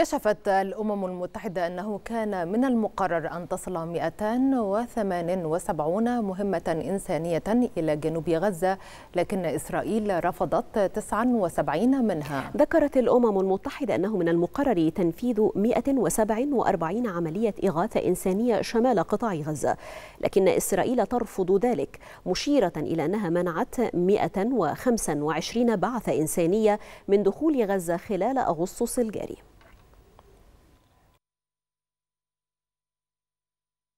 كشفت الأمم المتحدة أنه كان من المقرر أن تصل 278 مهمة إنسانية إلى جنوب غزة لكن إسرائيل رفضت 79 منها ذكرت الأمم المتحدة أنه من المقرر تنفيذ 147 عملية إغاثة إنسانية شمال قطاع غزة لكن إسرائيل ترفض ذلك مشيرة إلى أنها منعت 125 بعثة إنسانية من دخول غزة خلال أغسطس الجاري